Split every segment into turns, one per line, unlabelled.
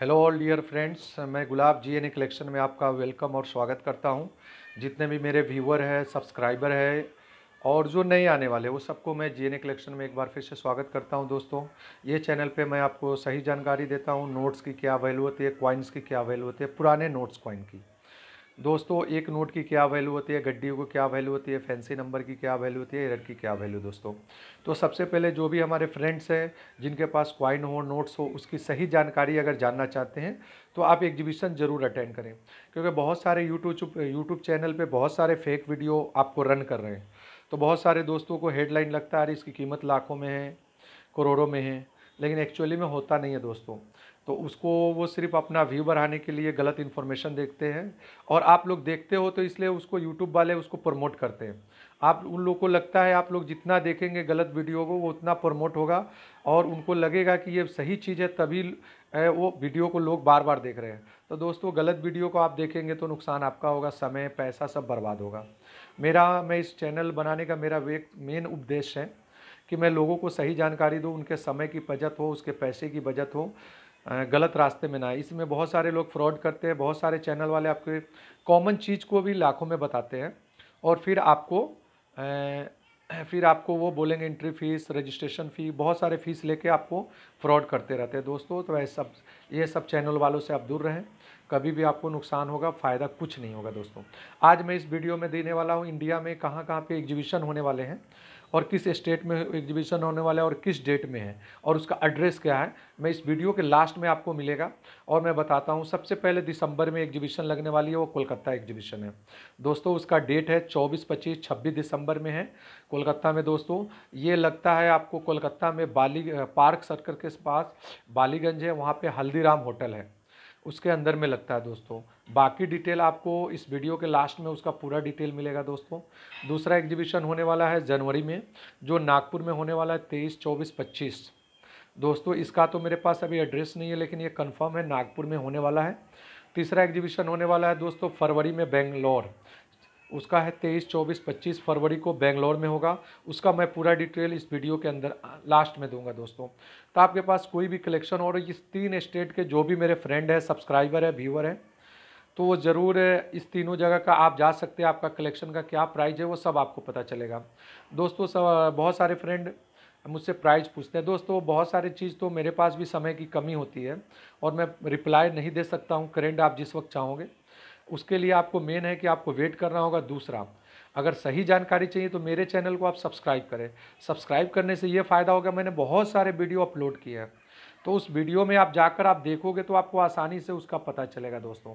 hello all dear friends मैं गुलाब G N collection में आपका वेलकम और स्वागत करता हूं जितने भी मेरे व्यूअर हैं सब्सक्राइबर है और जो नए आने वाले वो सबको मैं जी एन कलेक्शन में एक बार फिर से स्वागत करता हूं दोस्तों ये चैनल पे मैं आपको सही जानकारी देता हूं नोट्स की क्या वैल्यू होती है कॉइन्स की क्या वैल्यू होती है पुराने नोट्स कॉइन की दोस्तों एक नोट की क्या वैल्यू होती है गड्डियों को क्या वैल्यू होती है फैंसी नंबर की क्या वैल्यू होती है रेट की क्या वैल्यू दोस्तों तो सबसे पहले जो भी हमारे फ्रेंड्स हैं जिनके पास क्वाइन हो नोट्स हो उसकी सही जानकारी अगर जानना चाहते हैं तो आप एग्जीबिशन ज़रूर अटेंड करें क्योंकि बहुत सारे यूट्यूब यूट्यूब चैनल पर बहुत सारे फेक वीडियो आपको रन कर रहे हैं तो बहुत सारे दोस्तों को हेडलाइन लगता है अरे इसकी कीमत लाखों में है करोड़ों में है लेकिन एक्चुअली में होता नहीं है दोस्तों तो उसको वो सिर्फ अपना व्यू बढ़ाने के लिए गलत इन्फॉर्मेशन देखते हैं और आप लोग देखते हो तो इसलिए उसको यूट्यूब वाले उसको प्रमोट करते हैं आप उन लोग को लगता है आप लोग जितना देखेंगे गलत वीडियो को वो उतना प्रमोट होगा और उनको लगेगा कि ये सही चीज़ है तभी वो वीडियो को लोग बार बार देख रहे हैं तो दोस्तों गलत वीडियो को आप देखेंगे तो नुकसान आपका होगा समय पैसा सब बर्बाद होगा मेरा मैं इस चैनल बनाने का मेरा वे मेन उपदेश है कि मैं लोगों को सही जानकारी दूँ उनके समय की बचत हो उसके पैसे की बचत हो गलत रास्ते में ना आए इसमें बहुत सारे लोग फ्रॉड करते हैं बहुत सारे चैनल वाले आपके कॉमन चीज़ को भी लाखों में बताते हैं और फिर आपको फिर आपको वो बोलेंगे एंट्री फ़ीस रजिस्ट्रेशन फ़ी बहुत सारे फ़ीस लेके आपको फ्रॉड करते रहते हैं दोस्तों तो वह सब ये सब चैनल वालों से आप दूर रहें कभी भी आपको नुकसान होगा फ़ायदा कुछ नहीं होगा दोस्तों आज मैं इस वीडियो में देने वाला हूँ इंडिया में कहाँ कहाँ पे एग्जीबिशन होने वाले हैं और किस स्टेट में एग्जीबिशन होने वाला है और किस डेट में है और उसका एड्रेस क्या है मैं इस वीडियो के लास्ट में आपको मिलेगा और मैं बताता हूँ सबसे पहले दिसंबर में एग्जीबिशन लगने वाली है वो कोलकाता एग्जीबिशन है दोस्तों उसका डेट है चौबीस पच्चीस छब्बीस दिसंबर में है कोलकाता में दोस्तों ये लगता है आपको कोलकाता में बाली पार्क सर्कल के पास बालीगंज है वहाँ पर हल्दीराम होटल है उसके अंदर में लगता है दोस्तों बाकी डिटेल आपको इस वीडियो के लास्ट में उसका पूरा डिटेल मिलेगा दोस्तों दूसरा एग्जीबिशन होने वाला है जनवरी में जो नागपुर में होने वाला है तेईस चौबीस पच्चीस दोस्तों इसका तो मेरे पास अभी एड्रेस नहीं है लेकिन ये कन्फर्म है नागपुर में होने वाला है तीसरा एग्जीबिशन होने वाला है दोस्तों फरवरी में बेंगलोर उसका है तेईस चौबीस पच्चीस फरवरी को बेंगलोर में होगा उसका मैं पूरा डिटेल इस वीडियो के अंदर लास्ट में दूंगा दोस्तों तो आपके पास कोई भी कलेक्शन और इस तीन स्टेट के जो भी मेरे फ्रेंड है सब्सक्राइबर है व्यूअर है तो वो ज़रूर इस तीनों जगह का आप जा सकते हैं आपका कलेक्शन का क्या प्राइज है वो सब आपको पता चलेगा दोस्तों सब बहुत सारे फ्रेंड मुझसे प्राइज पूछते हैं दोस्तों बहुत सारी चीज़ तो मेरे पास भी समय की कमी होती है और मैं रिप्लाई नहीं दे सकता हूँ करेंट आप जिस वक्त चाहोगे उसके लिए आपको मेन है कि आपको वेट करना होगा दूसरा अगर सही जानकारी चाहिए तो मेरे चैनल को आप सब्सक्राइब करें सब्सक्राइब करने से ये फ़ायदा होगा मैंने बहुत सारे वीडियो अपलोड किए हैं तो उस वीडियो में आप जाकर आप देखोगे तो आपको आसानी से उसका पता चलेगा दोस्तों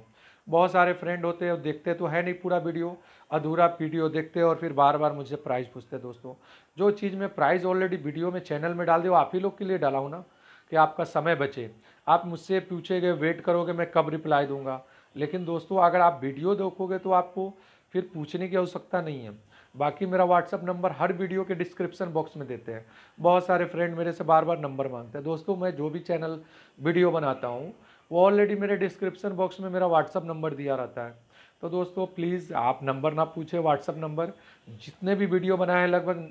बहुत सारे फ्रेंड होते हैं देखते तो है नहीं पूरा वीडियो अधूरा वीडियो देखते और फिर बार बार मुझे प्राइस पूछते दोस्तों जो चीज़ मैं प्राइस ऑलरेडी वीडियो में चैनल में डाल दी आप ही लोग के लिए डाला हूँ ना कि आपका समय बचे आप मुझसे पूछेंगे वेट करोगे मैं कब रिप्लाई दूंगा लेकिन दोस्तों अगर आप वीडियो देखोगे तो आपको फिर पूछने की आवश्यकता नहीं है बाकी मेरा व्हाट्सअप नंबर हर वीडियो के डिस्क्रिप्शन बॉक्स में देते हैं बहुत सारे फ्रेंड मेरे से बार बार नंबर मांगते हैं दोस्तों मैं जो भी चैनल वीडियो बनाता हूँ वो ऑलरेडी मेरे डिस्क्रिप्शन बॉक्स में मेरा व्हाट्सअप नंबर दिया रहता है तो दोस्तों प्लीज़ आप नंबर ना पूछे व्हाट्सअप नंबर जितने भी वीडियो बनाए हैं लगभग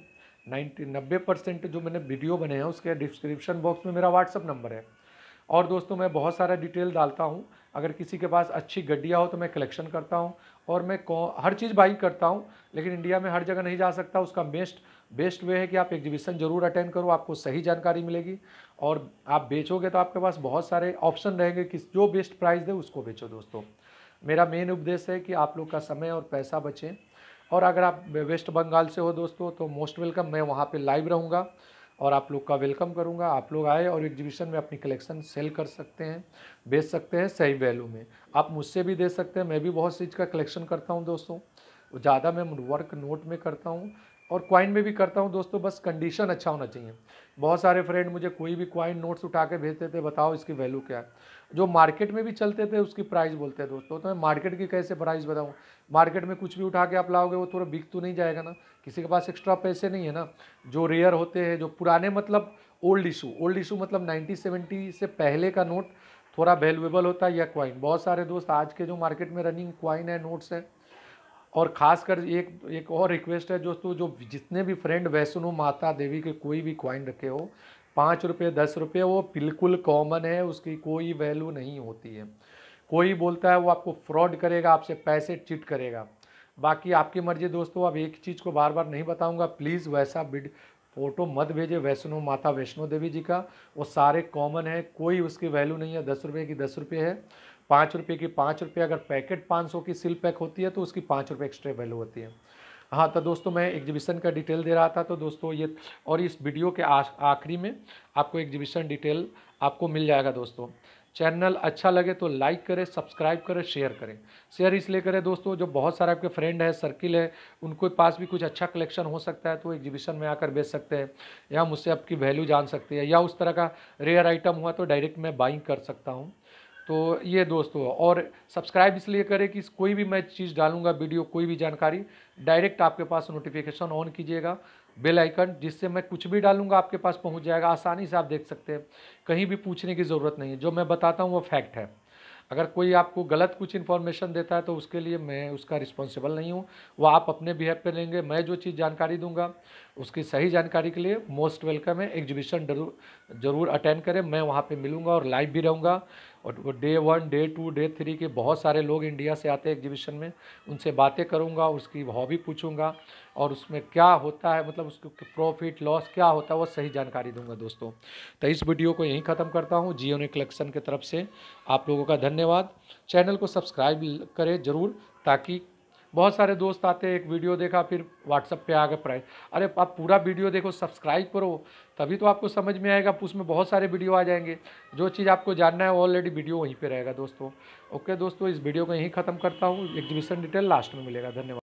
नाइन्टी नब्बे परसेंट जो मैंने वीडियो बने हैं उसके डिस्क्रिप्शन बॉक्स में मेरा व्हाट्सअप नंबर है और दोस्तों मैं बहुत सारा डिटेल डालता हूँ अगर किसी के पास अच्छी गड्डियाँ हो तो मैं कलेक्शन करता हूँ और मैं हर चीज़ बाई करता हूँ लेकिन इंडिया में हर जगह नहीं जा सकता उसका बेस्ट बेस्ट वे है कि आप एग्जीबिशन ज़रूर अटेंड करो आपको सही जानकारी मिलेगी और आप बेचोगे तो आपके पास बहुत सारे ऑप्शन रहेंगे कि जो बेस्ट प्राइस दे उसको बेचो दोस्तों मेरा मेन उपदेश है कि आप लोग का समय और पैसा बचें और अगर आप वेस्ट बंगाल से हो दोस्तों तो मोस्ट वेलकम मैं वहाँ पर लाइव रहूँगा और आप लोग का वेलकम करूंगा आप लोग आए और एग्जीबिशन में अपनी कलेक्शन सेल कर सकते हैं बेच सकते हैं सही वैल्यू में आप मुझसे भी दे सकते हैं मैं भी बहुत चीज़ का कलेक्शन करता हूँ दोस्तों ज़्यादा मैं वर्क नोट में करता हूँ और क्वाइन में भी करता हूँ दोस्तों बस कंडीशन अच्छा होना चाहिए बहुत सारे फ्रेंड मुझे कोई भी क्वाइन नोट्स उठा के भेजते थे बताओ इसकी वैल्यू क्या है जो मार्केट में भी चलते थे उसकी प्राइस बोलते हैं दोस्तों तो मैं मार्केट की कैसे प्राइस बताऊँ मार्केट में कुछ भी उठा के आप लाओगे वो थोड़ा बिक तो नहीं जाएगा ना किसी के पास एक्स्ट्रा पैसे नहीं है ना जो रेयर होते हैं जो पुराने मतलब ओल्ड इशू ओल्ड इशू मतलब नाइनटीन सेवेंटी से पहले का नोट थोड़ा वैल्यूएबल होता है या क्वाइन बहुत सारे दोस्त आज के जो मार्केट में रनिंग क्वाइन है नोट्स है और खासकर एक एक और रिक्वेस्ट है दोस्तों जो जितने भी फ्रेंड वैष्णो माता देवी के कोई भी क्वाइन रखे हो पाँच रुपये दस रुपये वो बिल्कुल कॉमन है उसकी कोई वैल्यू नहीं होती है कोई बोलता है वो आपको फ्रॉड करेगा आपसे पैसे चिट करेगा बाकी आपकी मर्जी दोस्तों अब एक चीज़ को बार बार नहीं बताऊंगा प्लीज़ वैसा बिड फ़ोटो मत भेजे वैष्णो माता वैष्णो देवी जी का वो सारे कॉमन है कोई उसकी वैल्यू नहीं है दस रुपये की दस रुपये है पाँच रुपये की पाँच रुपये अगर पैकेट पाँच सौ की सिल पैक होती है तो उसकी पाँच रुपये एक्स्ट्रा वैल्यू होती है हाँ तो दोस्तों मैं एग्जीबिशन का डिटेल दे रहा था तो दोस्तों ये और इस वीडियो के आखिरी में आपको एग्जीबिशन डिटेल आपको मिल जाएगा दोस्तों चैनल अच्छा लगे तो लाइक करें सब्सक्राइब करें शेयर करें शेयर इसलिए करें दोस्तों जो बहुत सारे आपके फ्रेंड है सर्किल है उनके पास भी कुछ अच्छा कलेक्शन हो सकता है तो एग्जीबिशन में आकर बेच सकते हैं या मुझसे आपकी वैल्यू जान सकते हैं या उस तरह का रेयर आइटम हुआ तो डायरेक्ट मैं बाइंग कर सकता हूँ तो ये दोस्तों और सब्सक्राइब इसलिए करें कि कोई भी मैं चीज़ डालूंगा वीडियो कोई भी जानकारी डायरेक्ट आपके पास नोटिफिकेशन ऑन कीजिएगा बेल आइकन जिससे मैं कुछ भी डालूंगा आपके पास पहुंच जाएगा आसानी से आप देख सकते हैं कहीं भी पूछने की ज़रूरत नहीं है जो मैं बताता हूँ वो फैक्ट है अगर कोई आपको गलत कुछ इन्फॉर्मेशन देता है तो उसके लिए मैं उसका रिस्पॉन्सिबल नहीं हूँ वह आप अपने बिहेव पर लेंगे मैं जो चीज़ जानकारी दूंगा उसकी सही जानकारी के लिए मोस्ट वेलकम है एग्जीबिशन जरूर जरूर अटेंड करें मैं वहाँ पर मिलूँगा और लाइव भी रहूँगा और day one day two day three के बहुत सारे लोग इंडिया से आते हैं एग्जीबिशन में उनसे बातें करूँगा उसकी हॉबी पूछूंगा और उसमें क्या होता है मतलब उसके प्रॉफिट लॉस क्या होता है वो सही जानकारी दूंगा दोस्तों तो इस वीडियो को यहीं ख़त्म करता हूँ जियो ने कलेक्शन की तरफ से आप लोगों का धन्यवाद चैनल को सब्सक्राइब करें ज़रूर ताकि बहुत सारे दोस्त आते हैं एक वीडियो देखा फिर व्हाट्सअप पे आ गए प्राइस अरे आप पूरा वीडियो देखो सब्सक्राइब करो तभी तो आपको समझ में आएगा उसमें बहुत सारे वीडियो आ जाएंगे जो चीज़ आपको जानना है ऑलरेडी वीडियो वहीं पर रहेगा दोस्तों ओके दोस्तों इस वीडियो को यहीं ख़त्म करता हूँ एग्जीबिशन डिटेल लास्ट में मिलेगा धन्यवाद